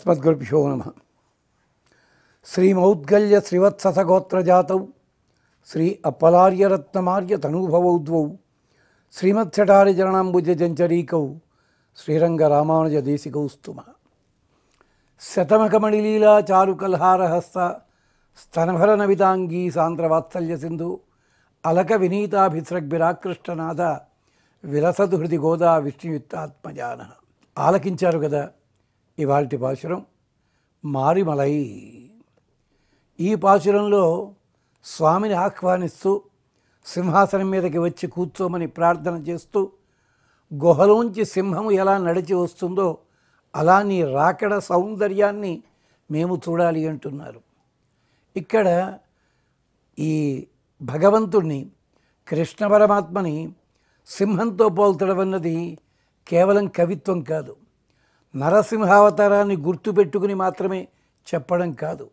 अस्मद्गुरुभ्यो नम श्रीमौद्गल्य श्रीवत्ससगोत्रजातौ श्री अपलार्यरत्नमार्यतनूभवौ द्वौ श्रीमत्सटारिचरणाम्बुजचञ्चरीकौ श्रीरङ्गरामानुजदेशिकौ स्तुमः शतमकमणिलीला चारुकल्हारहस्त स्तनभरनविताङ्गी सान्द्रवात्सल्यसिन्धु అలక విలసదు హృది గోదా విష్ణుయుత్తాత్మజాన ఆలకించారు కదా ఇవాళ పాశురం మారిమలై ఈ పాశురంలో స్వామిని ఆహ్వానిస్తూ సింహాసనం మీదకి వచ్చి కూర్చోమని ప్రార్థన చేస్తూ గుహలోంచి సింహము ఎలా నడిచి వస్తుందో అలా నీ రాకడ సౌందర్యాన్ని మేము చూడాలి అంటున్నారు ఇక్కడ ఈ భగవంతుణ్ణి కృష్ణ పరమాత్మని సింహంతో పోల్చడం అన్నది కేవలం కవిత్వం కాదు నరసింహావతారాన్ని గుర్తుపెట్టుకుని మాత్రమే చెప్పడం కాదు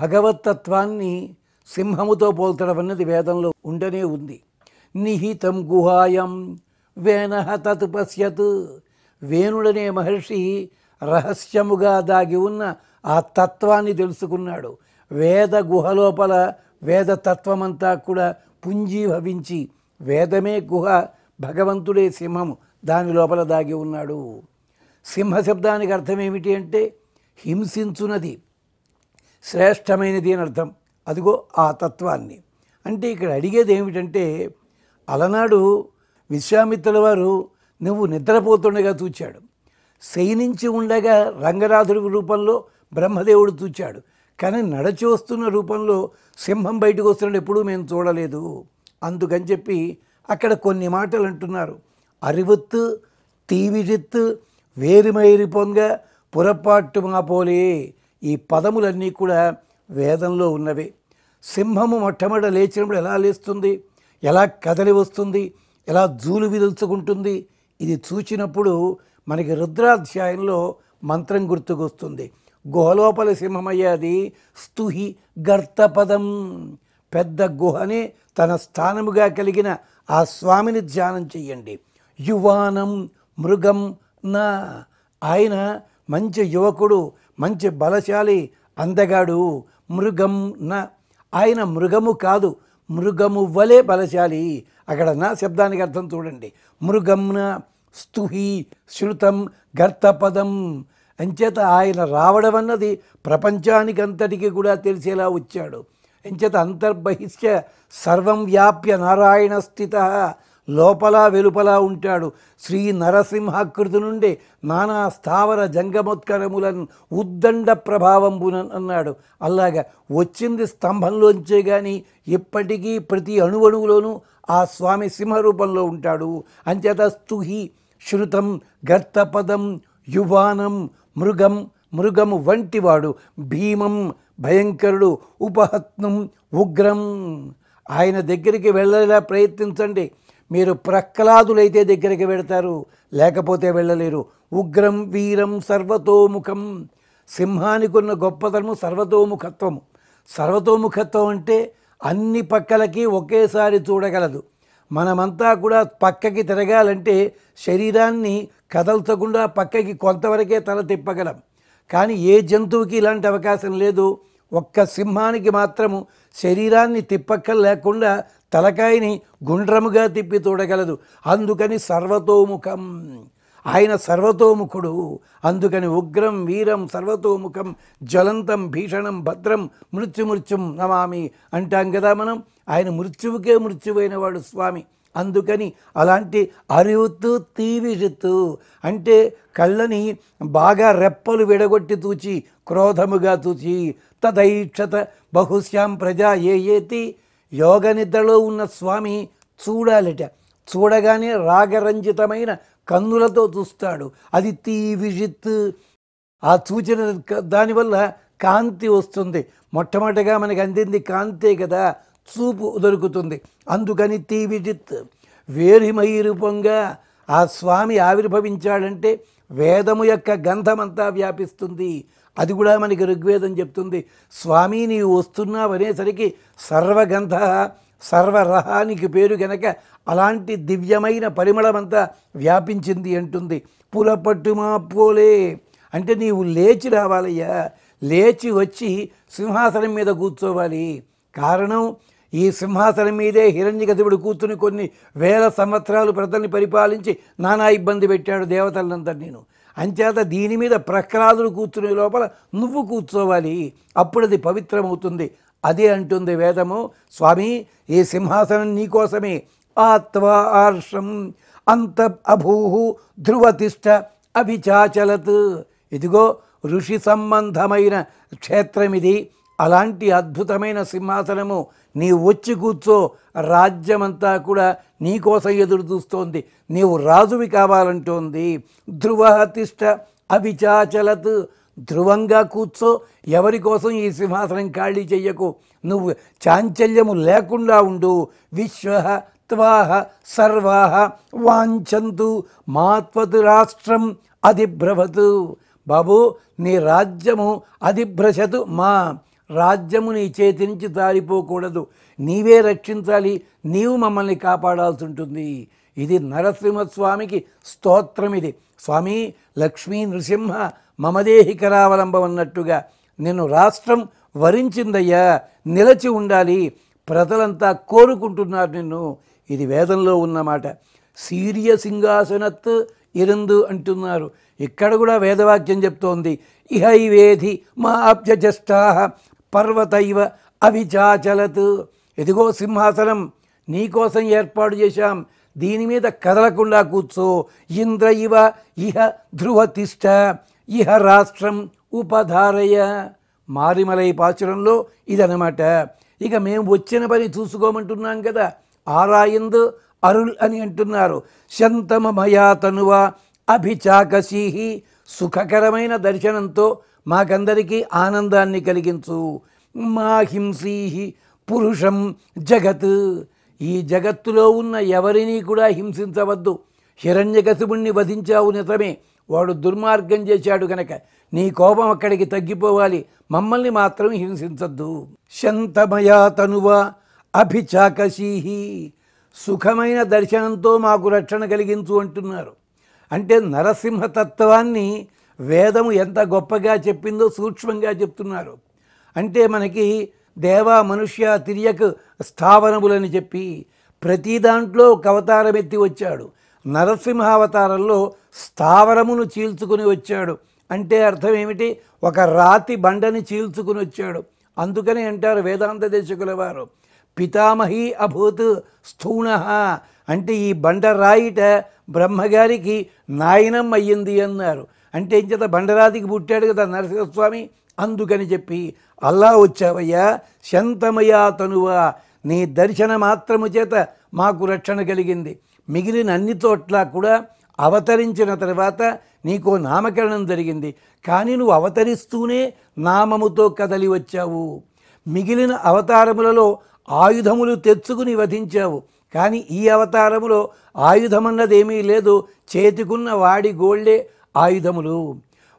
భగవతత్వాన్ని సింహముతో పోల్చడం అన్నది వేదంలో ఉండనే ఉంది నిహితం గుహాయం వేణహ తత్ పశ్యత్ వేణుడనే మహర్షి రహస్యముగా దాగి ఉన్న ఆ తత్వాన్ని తెలుసుకున్నాడు వేద గుహలోపల వేద వేదతత్వమంతా కూడా పుంజీభవించి వేదమే గుహ భగవంతుడే సింహము దాని లోపల దాగి ఉన్నాడు సింహశబ్దానికి అర్థం ఏమిటి అంటే హింసించునది శ్రేష్టమైనది అని అర్థం అదిగో ఆ తత్వాన్ని అంటే ఇక్కడ అడిగేది ఏమిటంటే అలనాడు విశ్వామిత్రుల వారు నువ్వు నిద్రపోతుండగా చూచాడు శయనించి ఉండగా రంగరాధుడి రూపంలో బ్రహ్మదేవుడు చూచాడు కానీ నడచి వస్తున్న రూపంలో సింహం బయటకు వస్తున్నాడు ఎప్పుడూ మేము చూడలేదు అందుకని చెప్పి అక్కడ కొన్ని మాటలు అంటున్నారు అరివత్తు తీవిరిత్తు వేరుమైరి పొంగ పురపాట్టు మాపోలే ఈ పదములన్నీ కూడా వేదంలో ఉన్నవి సింహము మొట్టమొదట లేచినప్పుడు ఎలా లేస్తుంది ఎలా కదలి వస్తుంది ఎలా జూలు విదుల్చుకుంటుంది ఇది చూచినప్పుడు మనకి రుద్రాధ్యాయంలో మంత్రం గుర్తుకొస్తుంది గుహలోపల సింహమయ్యాది స్తుహి గర్తపదం పెద్ద గుహని తన స్థానముగా కలిగిన ఆ స్వామిని ధ్యానం చెయ్యండి యువానం మృగం నా ఆయన మంచి యువకుడు మంచి బలశాలి అందగాడు మృగం నా ఆయన మృగము కాదు మృగము వలే బలశాలి అక్కడ నా శబ్దానికి అర్థం చూడండి మృగంన స్థుహి శృతం గర్తపదం అంచేత ఆయన రావడం అన్నది ప్రపంచానికి అంతటికీ కూడా తెలిసేలా వచ్చాడు ఎంచేత అంతర్బహిష్య సర్వం వ్యాప్య నారాయణ స్థిత లోపల వెలుపల ఉంటాడు శ్రీ నరసింహకృతి నుండే నానా స్థావర జంగమోత్కరములను ఉద్దండ ప్రభావంబున అన్నాడు అలాగా వచ్చింది స్తంభంలోంచే కానీ ఇప్పటికీ ప్రతి అణువణువులోనూ ఆ స్వామి సింహరూపంలో ఉంటాడు అంచేత స్తుహి శృతం గర్తపదం యువానం మృగం మృగము వంటివాడు భీమం భయంకరుడు ఉపహత్నం ఉగ్రం ఆయన దగ్గరికి వెళ్ళేలా ప్రయత్నించండి మీరు ప్రహ్లాదులైతే దగ్గరికి వెడతారు లేకపోతే వెళ్ళలేరు ఉగ్రం వీరం సర్వతోముఖం సింహానికున్న గొప్పతనము సర్వతోముఖత్వము సర్వతోముఖత్వం అంటే అన్ని పక్కలకి ఒకేసారి చూడగలదు మనమంతా కూడా పక్కకి తిరగాలంటే శరీరాన్ని కదల్చకుండా పక్కకి కొంతవరకే తల తిప్పగలం కానీ ఏ జంతువుకి ఇలాంటి అవకాశం లేదు ఒక్క సింహానికి మాత్రము శరీరాన్ని తిప్పక్కలు లేకుండా తలకాయని గుండ్రముగా తిప్పి చూడగలదు అందుకని సర్వతోముఖం ఆయన సర్వతోముఖుడు అందుకని ఉగ్రం వీరం సర్వతోముఖం జ్వలంతం భీషణం భద్రం మృత్యుమృత్యుం నమామి అంటాం కదా మనం ఆయన మృత్యువుకే మృత్యువైన వాడు స్వామి అందుకని అలాంటి అరివుతూ తీవిజుతూ అంటే కళ్ళని బాగా రెప్పలు విడగొట్టి తూచి క్రోధముగా తూచి తదైక్షత బహుశ్యాం ప్రజా ఏ ఏతి యోగ నిద్రలో ఉన్న స్వామి చూడాలట చూడగానే రాగరంజితమైన కన్నులతో చూస్తాడు అది తీ విజిత్ ఆ సూచన దానివల్ల కాంతి వస్తుంది మొట్టమొదటిగా మనకు అందింది కాంతే కదా చూపు దొరుకుతుంది అందుకని తీ విజిత్ వేరిమై రూపంగా ఆ స్వామి ఆవిర్భవించాడంటే వేదము యొక్క గంధమంతా వ్యాపిస్తుంది అది కూడా మనకి ఋగ్వేదం చెప్తుంది స్వామి నీవు వస్తున్నావనేసరికి సర్వగంధ సర్వరహానికి పేరు గనక అలాంటి దివ్యమైన పరిమళమంతా వ్యాపించింది అంటుంది పులపట్టుమా పోలే అంటే నీవు లేచి రావాలయ్యా లేచి వచ్చి సింహాసనం మీద కూర్చోవాలి కారణం ఈ సింహాసనం మీదే హిరణ్య గతివుడు కూర్చుని కొన్ని వేల సంవత్సరాలు ప్రజల్ని పరిపాలించి నానా ఇబ్బంది పెట్టాడు దేవతలందరినీ అంచేత దీని మీద ప్రహ్లాదులు కూర్చునే లోపల నువ్వు కూర్చోవాలి అప్పుడది పవిత్రమవుతుంది అదే అంటుంది వేదము స్వామి ఏ సింహాసనం నీకోసమే ఆత్వా ఆర్షం అంత అభూహు ధ్రువతిష్ట అభిచాచలత్ ఇదిగో ఋషి సంబంధమైన క్షేత్రం ఇది అలాంటి అద్భుతమైన సింహాసనము నీ వచ్చి కూర్చో రాజ్యమంతా కూడా నీకోసం ఎదురు చూస్తోంది నీవు రాజువి కావాలంటోంది ధ్రువ తిష్ట అవిచాచలత్ ధ్రువంగా కూర్చో ఎవరి కోసం ఈ సింహాసనం ఖాళీ చెయ్యకు నువ్వు చాంచల్యము లేకుండా ఉండు విశ్వ త్వాహ సర్వాహ వాంఛంతు మాత్వత్ రాష్ట్రం అధిభ్రవతు బాబు నీ రాజ్యము అధిభ్రశతు మా రాజ్యము నీ చేతి నుంచి జారిపోకూడదు నీవే రక్షించాలి నీవు మమ్మల్ని కాపాడాల్సి ఉంటుంది ఇది నరసింహస్వామికి స్తోత్రం ఇది స్వామి లక్ష్మీ నృసింహ మమదేహికరావలంబం అన్నట్టుగా నిన్ను రాష్ట్రం వరించిందయ్యా నిలచి ఉండాలి ప్రజలంతా కోరుకుంటున్నారు నిన్ను ఇది వేదంలో ఉన్నమాట సీర్య సింహాసనత్ ఇరందు అంటున్నారు ఇక్కడ కూడా వేదవాక్యం చెప్తోంది వేధి మా అప్యజష్టా పర్వత ఇవ అవిచాచలత్ ఎదిగో సింహాసనం నీకోసం ఏర్పాటు చేశాం దీని మీద కదలకుండా కూర్చో ఇంద్ర ఇవ ఇహ ధ్రువతిష్ట ఇహ రాష్ట్రం ఉపధారయ మారిమలై పాచురంలో ఇదనమాట ఇక మేము వచ్చిన పని చూసుకోమంటున్నాం కదా ఆరాయందు అరుల్ అని అంటున్నారు శంతమయా తనువ అభిచాకశీహి సుఖకరమైన దర్శనంతో మాకందరికీ ఆనందాన్ని కలిగించు మా హింసీహి పురుషం జగత్ ఈ జగత్తులో ఉన్న ఎవరినీ కూడా హింసించవద్దు హిరణ్యకశిపుణ్ణి వధించావు నిజమే వాడు దుర్మార్గం చేశాడు గనక నీ కోపం అక్కడికి తగ్గిపోవాలి మమ్మల్ని మాత్రం హింసించద్దు శంతమయా తనువ అభిచాకశీహి సుఖమైన దర్శనంతో మాకు రక్షణ కలిగించు అంటున్నారు అంటే నరసింహతత్వాన్ని వేదము ఎంత గొప్పగా చెప్పిందో సూక్ష్మంగా చెప్తున్నారు అంటే మనకి దేవ మనుష్య తిరియకు స్థావరములని చెప్పి ప్రతి దాంట్లో ఒక అవతారం ఎత్తి వచ్చాడు నరసింహావతారంలో స్థావరమును చీల్చుకుని వచ్చాడు అంటే అర్థం ఏమిటి ఒక రాతి బండని చీల్చుకుని వచ్చాడు అందుకని అంటారు వేదాంత దేశకుల వారు పితామహి అభూత్ స్థూణ అంటే ఈ బండ రాయిట బ్రహ్మగారికి నాయనం అయ్యింది అన్నారు అంటే ఏం చేత బండరాతికి పుట్టాడు కదా నరసింహస్వామి అందుకని చెప్పి అల్లా వచ్చావయ్యా శంతమయా తనువా నీ దర్శన మాత్రము చేత మాకు రక్షణ కలిగింది మిగిలిన అన్ని చోట్ల కూడా అవతరించిన తర్వాత నీకు నామకరణం జరిగింది కానీ నువ్వు అవతరిస్తూనే నామముతో కదలి వచ్చావు మిగిలిన అవతారములలో ఆయుధములు తెచ్చుకుని వధించావు కానీ ఈ అవతారములో ఆయుధమన్నదేమీ లేదు చేతికున్న వాడి గోళ్లే ఆయుధములు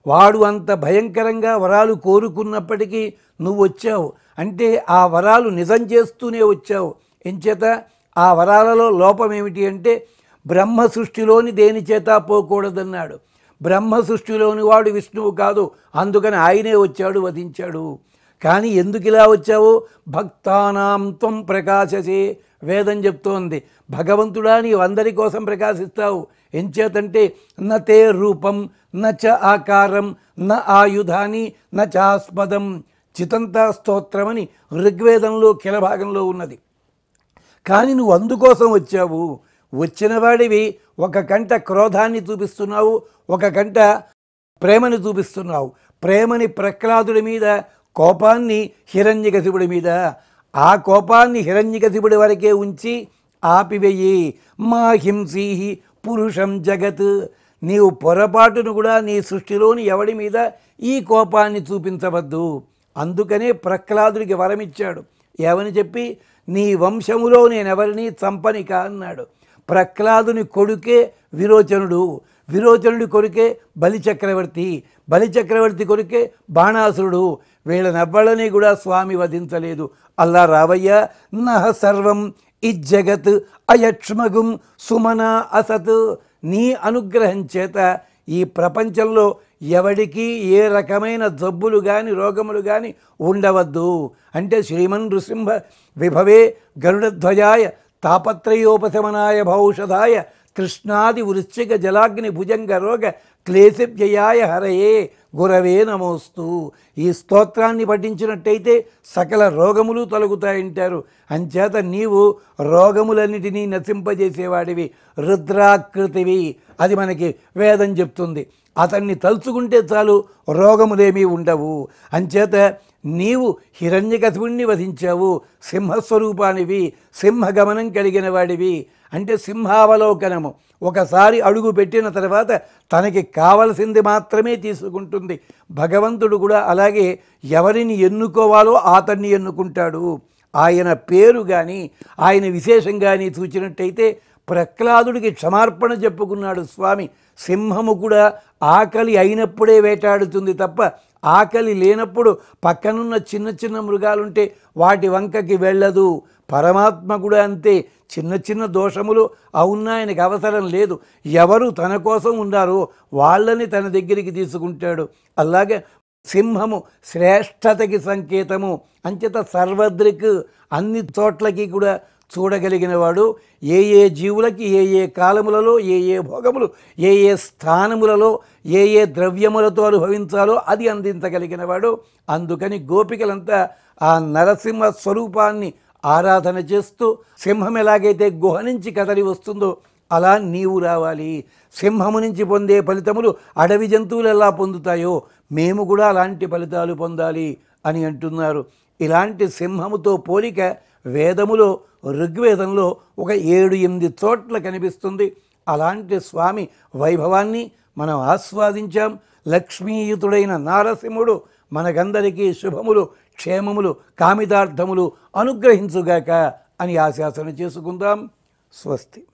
వాడు అంత భయంకరంగా వరాలు కోరుకున్నప్పటికీ నువ్వు వచ్చావు అంటే ఆ వరాలు నిజం చేస్తూనే వచ్చావు ఎంచేత ఆ వరాలలో లోపమేమిటి అంటే బ్రహ్మ సృష్టిలోని దేని చేత పోకూడదన్నాడు బ్రహ్మ సృష్టిలోని వాడు విష్ణువు కాదు అందుకని ఆయనే వచ్చాడు వధించాడు కానీ ఎందుకు ఇలా వచ్చావు భక్తానాం త్వం ప్రకాశసే వేదం చెప్తోంది భగవంతుడా నీవందరి అందరి కోసం ప్రకాశిస్తావు ఎంచేతంటే నతే రూపం నచ ఆకారం న ఆయుధాని నచాస్పదం చితంత స్తోత్రమని ఋగ్వేదంలో భాగంలో ఉన్నది కానీ నువ్వు అందుకోసం వచ్చావు వచ్చినవాడివి ఒక కంట క్రోధాన్ని చూపిస్తున్నావు ఒక కంట ప్రేమని చూపిస్తున్నావు ప్రేమని ప్రహ్లాదుడి మీద కోపాన్ని హిరణ్యకశిపుడి మీద ఆ కోపాన్ని హిరణ్యకశిపుడి వరకే ఉంచి ఆపివేయి మా హింసీహి పురుషం జగత్ నీవు పొరపాటును కూడా నీ సృష్టిలోని ఎవడి మీద ఈ కోపాన్ని చూపించవద్దు అందుకనే ప్రహ్లాదుడికి వరమిచ్చాడు ఏమని చెప్పి నీ వంశములో నేనెవరిని చంపనిక అన్నాడు ప్రహ్లాదుని కొడుకే విరోచనుడు విరోచనుడి కొరికే బలిచక్రవర్తి బలిచక్రవర్తి కొరికే బాణాసురుడు వీళ్ళనెవ్వళ్ళని కూడా స్వామి వధించలేదు అల్లా రావయ్య నహ సర్వం ఇజ్జగత్ అయక్ష్మగుం సుమన అసత్ నీ అనుగ్రహం చేత ఈ ప్రపంచంలో ఎవడికి ఏ రకమైన జబ్బులు కానీ రోగములు కానీ ఉండవద్దు అంటే శ్రీమన్ నృసింహ విభవే గరుడధ్వజాయ తాపత్రయోపశమనాయ భౌషధాయ కృష్ణాది వృశ్చిక జలాగ్ని భుజంగ రోగ క్లేశభ్యయాయ హరయే గురవే నమోస్తు ఈ స్తోత్రాన్ని పఠించినట్టయితే సకల రోగములు తొలగుతాయంటారు అంచేత నీవు రోగములన్నిటినీ నశింపజేసేవాడివి రుద్రాకృతివి అది మనకి వేదం చెప్తుంది అతన్ని తలుచుకుంటే చాలు రోగములేమీ ఉండవు అంచేత నీవు హిరణ్యకథుణ్ణి వధించావు సింహస్వరూపానివి సింహగమనం కలిగిన వాడివి అంటే సింహావలోకనము ఒకసారి అడుగు పెట్టిన తర్వాత తనకి కావలసింది మాత్రమే తీసుకుంటుంది భగవంతుడు కూడా అలాగే ఎవరిని ఎన్నుకోవాలో అతన్ని ఎన్నుకుంటాడు ఆయన పేరు కానీ ఆయన విశేషం కానీ చూచినట్టయితే ప్రహ్లాదుడికి క్షమార్పణ చెప్పుకున్నాడు స్వామి సింహము కూడా ఆకలి అయినప్పుడే వేటాడుతుంది తప్ప ఆకలి లేనప్పుడు పక్కనున్న చిన్న చిన్న మృగాలుంటే వాటి వంకకి వెళ్ళదు పరమాత్మ కూడా అంతే చిన్న చిన్న దోషములు అవునా అవసరం లేదు ఎవరు తన కోసం ఉన్నారో వాళ్ళని తన దగ్గరికి తీసుకుంటాడు అలాగే సింహము శ్రేష్టతకి సంకేతము అంచేత సర్వద్రిక్ అన్ని చోట్లకి కూడా చూడగలిగినవాడు ఏ ఏ జీవులకి ఏ ఏ కాలములలో ఏ ఏ భోగములు ఏ ఏ స్థానములలో ఏ ఏ ద్రవ్యములతో అనుభవించాలో అది అందించగలిగినవాడు అందుకని గోపికలంతా ఆ నరసింహ స్వరూపాన్ని ఆరాధన చేస్తూ సింహం ఎలాగైతే గుహ నుంచి కదలి వస్తుందో అలా నీవు రావాలి సింహము నుంచి పొందే ఫలితములు అడవి జంతువులు ఎలా పొందుతాయో మేము కూడా అలాంటి ఫలితాలు పొందాలి అని అంటున్నారు ఇలాంటి సింహముతో పోలిక వేదములో ఋగ్వేదంలో ఒక ఏడు ఎనిమిది చోట్ల కనిపిస్తుంది అలాంటి స్వామి వైభవాన్ని మనం ఆస్వాదించాం లక్ష్మీయుతుడైన నారసింహుడు మనకందరికీ శుభములు క్షేమములు కామితార్థములు అనుగ్రహించుగాక అని ఆశాసన చేసుకుందాం స్వస్తి